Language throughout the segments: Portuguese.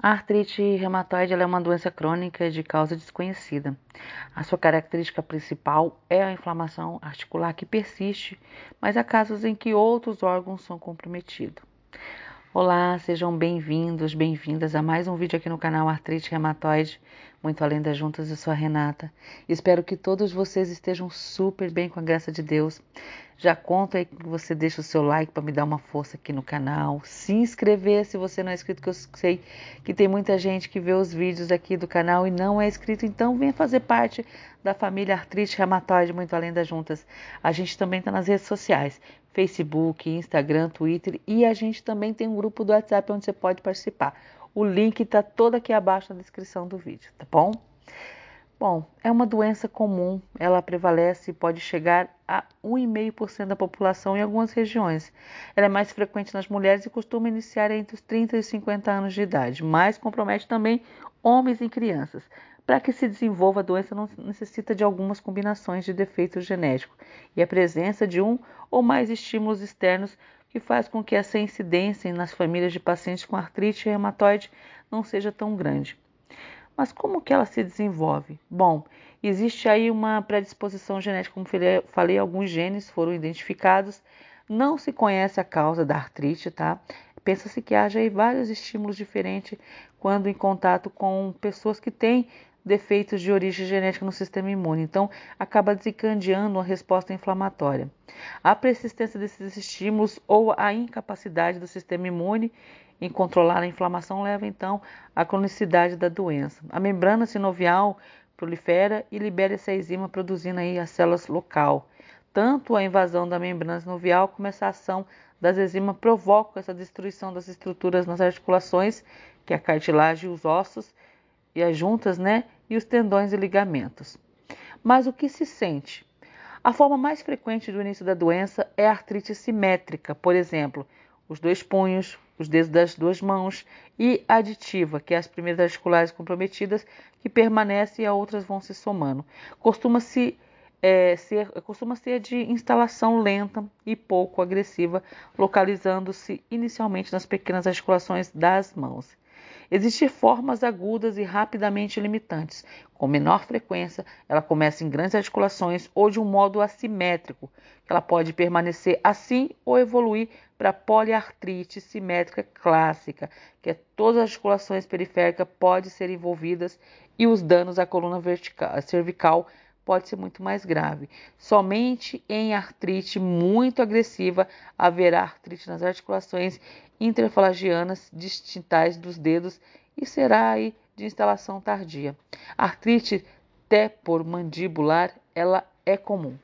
A artrite reumatoide é uma doença crônica de causa desconhecida. A sua característica principal é a inflamação articular que persiste, mas há casos em que outros órgãos são comprometidos. Olá, sejam bem-vindos, bem-vindas a mais um vídeo aqui no canal Artrite Reumatoide, muito além das juntas, eu sou a Renata. Espero que todos vocês estejam super bem com a graça de Deus. Já conta aí que você deixa o seu like para me dar uma força aqui no canal. Se inscrever se você não é inscrito, que eu sei que tem muita gente que vê os vídeos aqui do canal e não é inscrito. Então venha fazer parte da família Artrite Reumatoide Muito Além das Juntas. A gente também está nas redes sociais. Facebook, Instagram, Twitter e a gente também tem um grupo do WhatsApp onde você pode participar. O link está todo aqui abaixo na descrição do vídeo, tá bom? Bom, é uma doença comum, ela prevalece e pode chegar a 1,5% da população em algumas regiões. Ela é mais frequente nas mulheres e costuma iniciar entre os 30 e 50 anos de idade, mas compromete também homens e crianças. Para que se desenvolva a doença, não necessita de algumas combinações de defeito genético e a presença de um ou mais estímulos externos que faz com que essa incidência nas famílias de pacientes com artrite reumatoide não seja tão grande. Mas como que ela se desenvolve? Bom, existe aí uma predisposição genética, como falei, alguns genes foram identificados. Não se conhece a causa da artrite, tá? Pensa-se que haja aí vários estímulos diferentes quando em contato com pessoas que têm defeitos de origem genética no sistema imune. Então, acaba desencadeando uma resposta inflamatória. A persistência desses estímulos ou a incapacidade do sistema imune controlar a inflamação leva então à cronicidade da doença. A membrana sinovial prolifera e libera essa enzima produzindo aí as células local. Tanto a invasão da membrana sinovial como essa ação das enzimas provocam essa destruição das estruturas nas articulações, que é a cartilagem, os ossos e as juntas, né, e os tendões e ligamentos. Mas o que se sente? A forma mais frequente do início da doença é a artrite simétrica, por exemplo, os dois punhos, os dedos das duas mãos, e aditiva, que é as primeiras articulares comprometidas que permanecem e as outras vão se somando. Costuma-se é, ser, costuma ser de instalação lenta e pouco agressiva, localizando-se inicialmente nas pequenas articulações das mãos. Existem formas agudas e rapidamente limitantes. Com menor frequência, ela começa em grandes articulações ou de um modo assimétrico, ela pode permanecer assim ou evoluir para poliartrite simétrica clássica, que é todas as articulações periféricas podem ser envolvidas e os danos à coluna vertical, cervical pode ser muito mais grave. Somente em artrite muito agressiva haverá artrite nas articulações interfalagianas distintais dos dedos e será aí de instalação tardia. artrite tepormandibular ela é comum.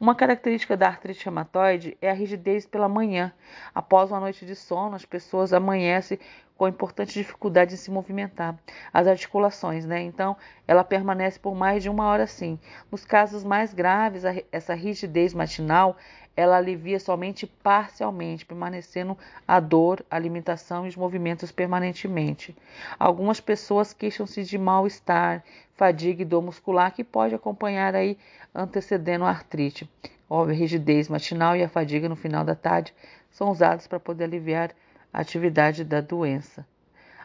Uma característica da artrite reumatoide é a rigidez pela manhã. Após uma noite de sono, as pessoas amanhecem com importante dificuldade em se movimentar, as articulações, né? Então, ela permanece por mais de uma hora assim. Nos casos mais graves, essa rigidez matinal ela alivia somente parcialmente, permanecendo a dor, a alimentação e os movimentos permanentemente. Algumas pessoas queixam-se de mal-estar, fadiga e dor muscular que pode acompanhar aí antecedendo a artrite. Óbvio, a rigidez matinal e a fadiga no final da tarde são usados para poder aliviar a atividade da doença.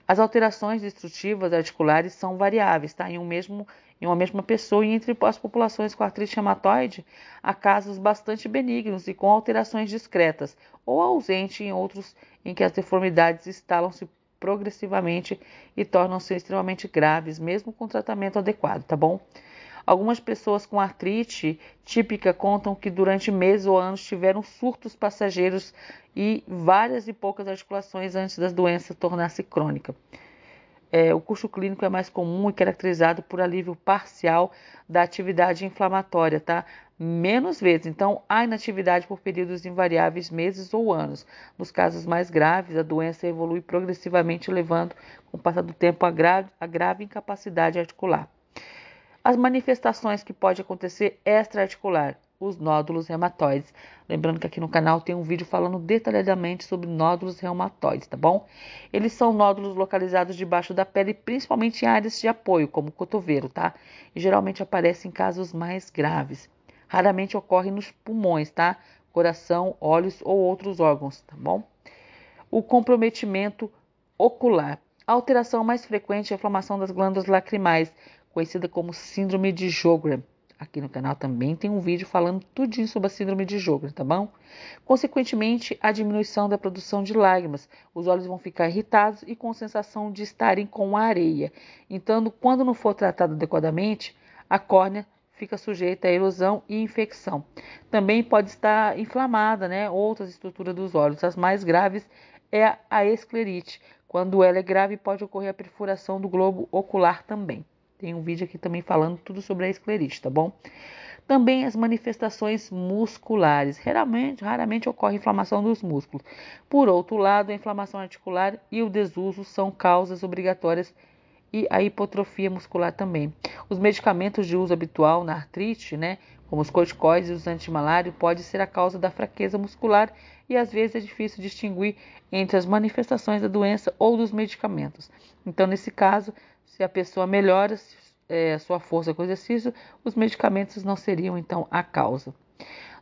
As alterações destrutivas articulares são variáveis, tá? Em um mesmo em uma mesma pessoa e entre as populações com artrite reumatoide há casos bastante benignos e com alterações discretas ou ausente em outros em que as deformidades instalam-se progressivamente e tornam-se extremamente graves, mesmo com tratamento adequado, tá bom? Algumas pessoas com artrite típica contam que durante meses ou anos tiveram surtos passageiros e várias e poucas articulações antes da doença tornar-se crônica. É, o curso clínico é mais comum e caracterizado por alívio parcial da atividade inflamatória, tá? Menos vezes. Então, há inatividade por períodos invariáveis, meses ou anos. Nos casos mais graves, a doença evolui progressivamente, levando, com o passar do tempo, a grave, a grave incapacidade articular. As manifestações que pode acontecer extra-articular os nódulos reumatoides. Lembrando que aqui no canal tem um vídeo falando detalhadamente sobre nódulos reumatoides, tá bom? Eles são nódulos localizados debaixo da pele, principalmente em áreas de apoio, como o cotovelo, tá? E geralmente aparecem em casos mais graves. Raramente ocorre nos pulmões, tá? Coração, olhos ou outros órgãos, tá bom? O comprometimento ocular. A alteração mais frequente é a inflamação das glândulas lacrimais, conhecida como síndrome de Jogram. Aqui no canal também tem um vídeo falando tudinho sobre a síndrome de Jogren, tá bom? Consequentemente, a diminuição da produção de lágrimas. Os olhos vão ficar irritados e com sensação de estarem com areia. Então, quando não for tratado adequadamente, a córnea fica sujeita a erosão e infecção. Também pode estar inflamada, né? Outras estruturas dos olhos. As mais graves é a esclerite. Quando ela é grave, pode ocorrer a perfuração do globo ocular também. Tem um vídeo aqui também falando tudo sobre a esclerite, tá bom? Também as manifestações musculares. Raramente, raramente ocorre inflamação dos músculos. Por outro lado, a inflamação articular e o desuso são causas obrigatórias e a hipotrofia muscular também. Os medicamentos de uso habitual na artrite, né, como os corticoides e os antimalários, pode ser a causa da fraqueza muscular e às vezes é difícil distinguir entre as manifestações da doença ou dos medicamentos. Então, nesse caso, se a pessoa melhora é, sua força com o exercício, os medicamentos não seriam então a causa.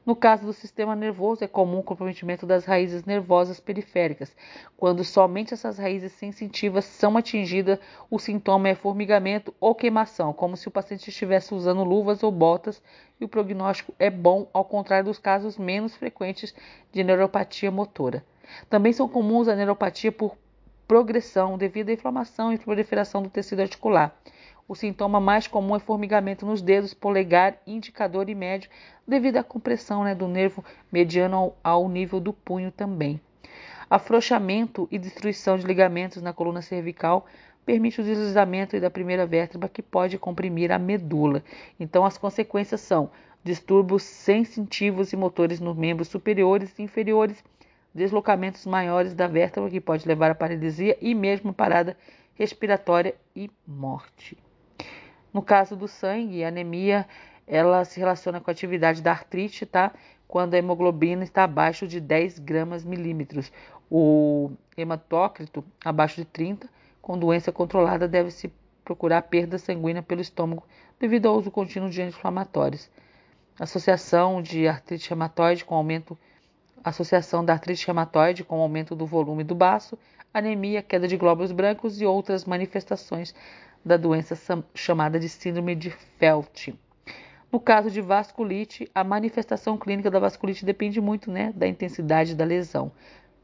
No caso do sistema nervoso, é comum o comprometimento das raízes nervosas periféricas. Quando somente essas raízes sensitivas são atingidas, o sintoma é formigamento ou queimação, como se o paciente estivesse usando luvas ou botas, e o prognóstico é bom, ao contrário dos casos menos frequentes de neuropatia motora. Também são comuns a neuropatia por progressão devido à inflamação e proliferação do tecido articular. O sintoma mais comum é formigamento nos dedos, polegar, indicador e médio, devido à compressão né, do nervo mediano ao, ao nível do punho também. Afrouxamento e destruição de ligamentos na coluna cervical permite o deslizamento da primeira vértebra que pode comprimir a medula. Então, as consequências são distúrbios sensitivos e motores nos membros superiores e inferiores, deslocamentos maiores da vértebra que pode levar à paralisia e mesmo parada respiratória e morte. No caso do sangue, anemia, ela se relaciona com a atividade da artrite, tá? Quando a hemoglobina está abaixo de 10 gramas milímetros. O hematócrito abaixo de 30, com doença controlada, deve-se procurar perda sanguínea pelo estômago devido ao uso contínuo de anti-inflamatórios. Associação de artrite reumatoide com aumento associação da artrite reumatoide com o aumento do volume do baço, anemia, queda de glóbulos brancos e outras manifestações da doença chamada de síndrome de Felt. No caso de vasculite, a manifestação clínica da vasculite depende muito né, da intensidade da lesão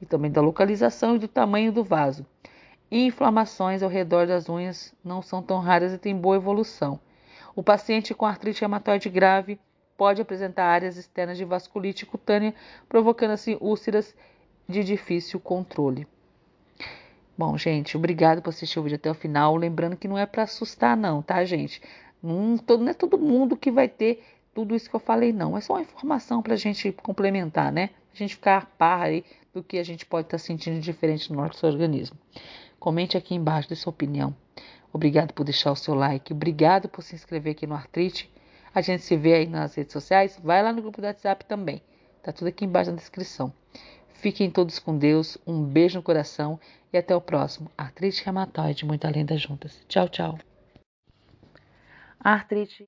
e também da localização e do tamanho do vaso. inflamações ao redor das unhas não são tão raras e têm boa evolução. O paciente com artrite reumatoide grave pode apresentar áreas externas de vasculite cutânea, provocando assim úlceras de difícil controle. Bom, gente, obrigado por assistir o vídeo até o final. Lembrando que não é para assustar, não, tá, gente? Não, não é todo mundo que vai ter tudo isso que eu falei, não. É só uma informação para a gente complementar, né? A gente ficar a par aí do que a gente pode estar tá sentindo diferente no nosso organismo. Comente aqui embaixo da sua opinião. Obrigado por deixar o seu like. Obrigado por se inscrever aqui no Artrite. A gente se vê aí nas redes sociais. Vai lá no grupo do WhatsApp também. Tá tudo aqui embaixo na descrição. Fiquem todos com Deus. Um beijo no coração e até o próximo. Artrite reumatoide, Muita lenda juntas. Tchau, tchau. artrite